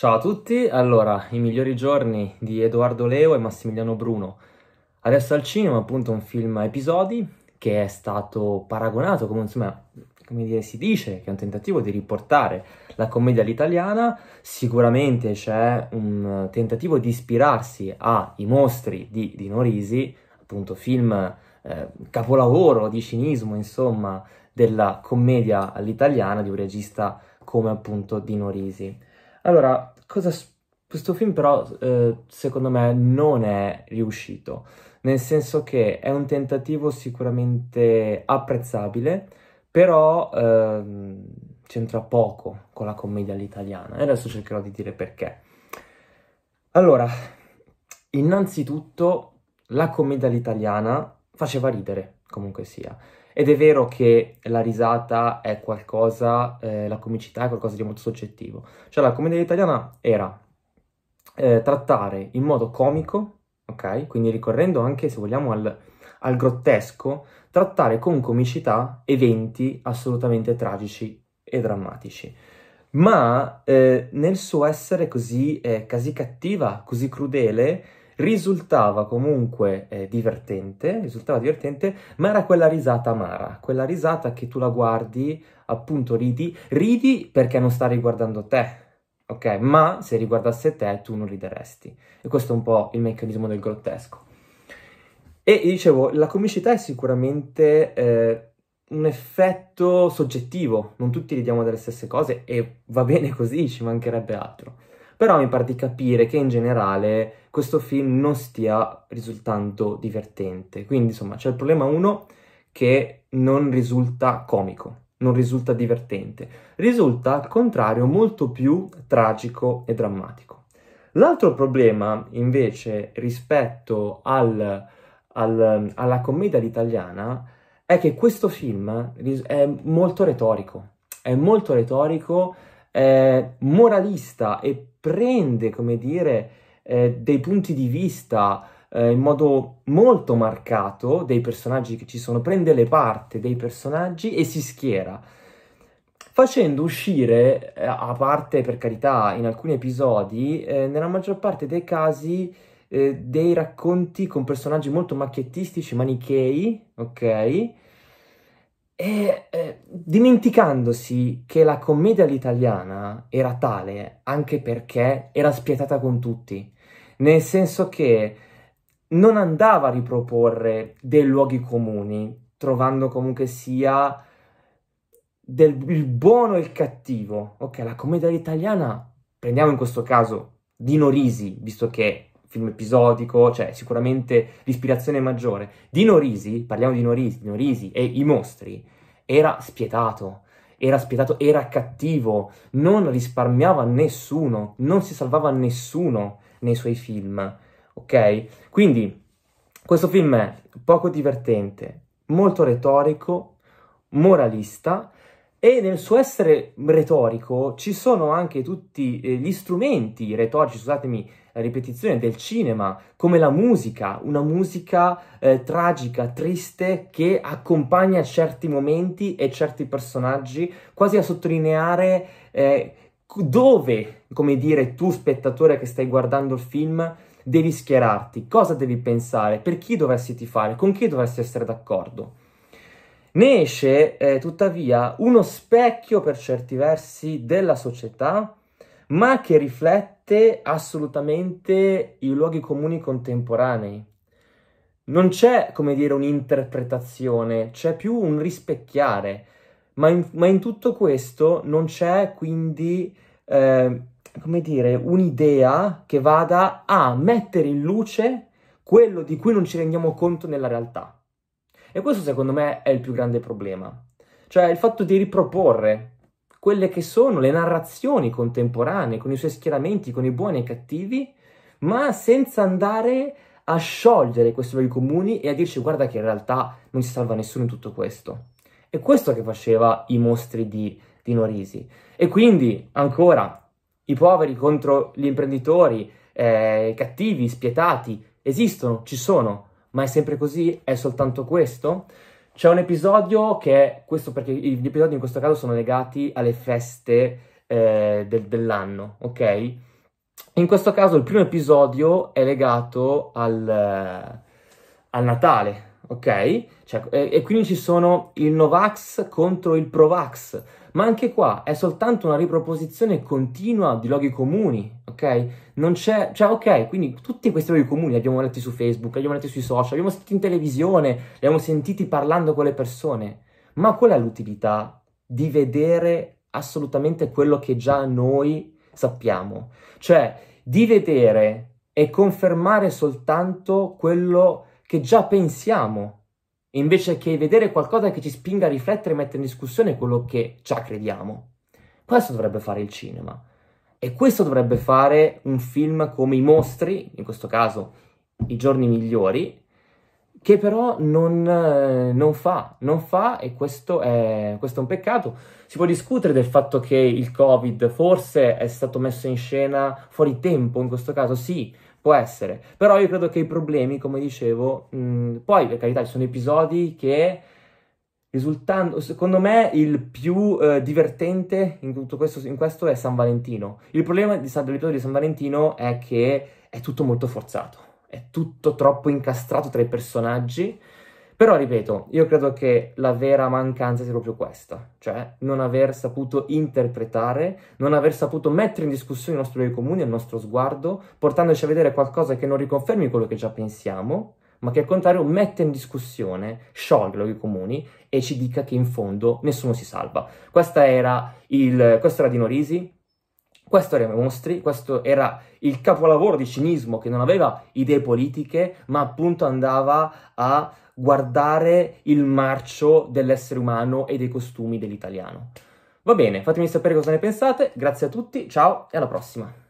Ciao a tutti, allora, i migliori giorni di Edoardo Leo e Massimiliano Bruno. Adesso al cinema, appunto, un film a episodi che è stato paragonato, come insomma, come dire, si dice che è un tentativo di riportare la commedia all'italiana. Sicuramente c'è un tentativo di ispirarsi ai mostri di, di Norisi, appunto, film eh, capolavoro di cinismo, insomma, della commedia all'italiana di un regista come appunto Dino Risi. Allora, cosa, questo film però eh, secondo me non è riuscito, nel senso che è un tentativo sicuramente apprezzabile, però eh, c'entra poco con la commedia all'italiana e adesso cercherò di dire perché. Allora, innanzitutto la commedia all'italiana faceva ridere, comunque sia. Ed è vero che la risata è qualcosa, eh, la comicità è qualcosa di molto soggettivo. Cioè la commedia italiana era eh, trattare in modo comico, ok? Quindi ricorrendo anche, se vogliamo, al, al grottesco, trattare con comicità eventi assolutamente tragici e drammatici. Ma eh, nel suo essere così eh, casi cattiva, così crudele, risultava comunque eh, divertente, risultava divertente, ma era quella risata amara, quella risata che tu la guardi, appunto ridi, ridi perché non sta riguardando te, ok? Ma se riguardasse te tu non rideresti. E questo è un po' il meccanismo del grottesco. E dicevo, la comicità è sicuramente eh, un effetto soggettivo, non tutti ridiamo delle stesse cose e va bene così, ci mancherebbe altro. Però mi pare di capire che in generale questo film non stia risultando divertente. Quindi, insomma, c'è il problema 1 che non risulta comico, non risulta divertente. Risulta, al contrario, molto più tragico e drammatico. L'altro problema, invece, rispetto al, al, alla commedia italiana è che questo film è molto retorico, è molto retorico, è moralista e prende, come dire, eh, dei punti di vista eh, in modo molto marcato dei personaggi che ci sono, prende le parti dei personaggi e si schiera, facendo uscire, eh, a parte per carità in alcuni episodi, eh, nella maggior parte dei casi eh, dei racconti con personaggi molto macchiettistici, manichei, ok? E eh, dimenticandosi che la commedia all'italiana era tale anche perché era spietata con tutti nel senso che non andava a riproporre dei luoghi comuni, trovando comunque sia del, il buono e il cattivo. Ok, la commedia italiana, prendiamo in questo caso Dino Risi, visto che è film episodico, cioè sicuramente l'ispirazione maggiore. Dino Risi, parliamo di Norisi, Dino Risi e i mostri, era spietato, era spietato, era cattivo, non risparmiava nessuno, non si salvava nessuno nei suoi film, ok? Quindi questo film è poco divertente, molto retorico, moralista e nel suo essere retorico ci sono anche tutti eh, gli strumenti retorici, scusatemi la ripetizione, del cinema, come la musica, una musica eh, tragica, triste, che accompagna certi momenti e certi personaggi, quasi a sottolineare eh, dove, come dire, tu spettatore che stai guardando il film, devi schierarti, cosa devi pensare, per chi dovresti tifare, con chi dovresti essere d'accordo. Ne esce eh, tuttavia uno specchio per certi versi della società, ma che riflette assolutamente i luoghi comuni contemporanei. Non c'è, come dire, un'interpretazione, c'è più un rispecchiare ma in, ma in tutto questo non c'è quindi, eh, come dire, un'idea che vada a mettere in luce quello di cui non ci rendiamo conto nella realtà. E questo secondo me è il più grande problema, cioè il fatto di riproporre quelle che sono le narrazioni contemporanee, con i suoi schieramenti, con i buoni e i cattivi, ma senza andare a sciogliere questi luoghi comuni e a dirci guarda che in realtà non si salva nessuno in tutto questo. È questo che faceva i mostri di, di Norisi. E quindi, ancora, i poveri contro gli imprenditori, eh, cattivi, spietati, esistono, ci sono, ma è sempre così? È soltanto questo? C'è un episodio che, è questo perché gli episodi in questo caso sono legati alle feste eh, del, dell'anno, ok? In questo caso il primo episodio è legato al, eh, al Natale, ok? Cioè, e, e, quindi ci sono il Novax contro il Provax, ma anche qua è soltanto una riproposizione continua di loghi comuni, ok? Non c'è, cioè ok, quindi tutti questi loghi comuni li abbiamo letti su Facebook, li abbiamo letti sui social, li abbiamo sentiti in televisione, li abbiamo sentiti parlando con le persone, ma qual è l'utilità di vedere assolutamente quello che già noi sappiamo? Cioè, di vedere e confermare soltanto quello che che già pensiamo, invece che vedere qualcosa che ci spinga a riflettere e mettere in discussione quello che già crediamo. Questo dovrebbe fare il cinema. E questo dovrebbe fare un film come I mostri, in questo caso I giorni migliori, che però non, eh, non fa, non fa e questo è, questo è un peccato. Si può discutere del fatto che il Covid forse è stato messo in scena fuori tempo, in questo caso sì, Può essere, però io credo che i problemi, come dicevo, mh, mm, poi per carità ci sono episodi che risultando, secondo me il più eh, divertente in tutto questo, in questo, è San Valentino. Il problema di dell'episodio di San Valentino è che è tutto molto forzato, è tutto troppo incastrato tra i personaggi, però ripeto, io credo che la vera mancanza sia proprio questa, cioè non aver saputo interpretare, non aver saputo mettere in discussione i nostri luoghi comuni, il nostro sguardo, portandoci a vedere qualcosa che non riconfermi quello che già pensiamo, ma che al contrario mette in discussione, scioglie luoghi comuni e ci dica che in fondo nessuno si salva. Era il, questo era Dino Risi, questo era i mostri, questo era il capolavoro di cinismo che non aveva idee politiche, ma appunto andava a guardare il marcio dell'essere umano e dei costumi dell'italiano. Va bene, fatemi sapere cosa ne pensate, grazie a tutti, ciao e alla prossima!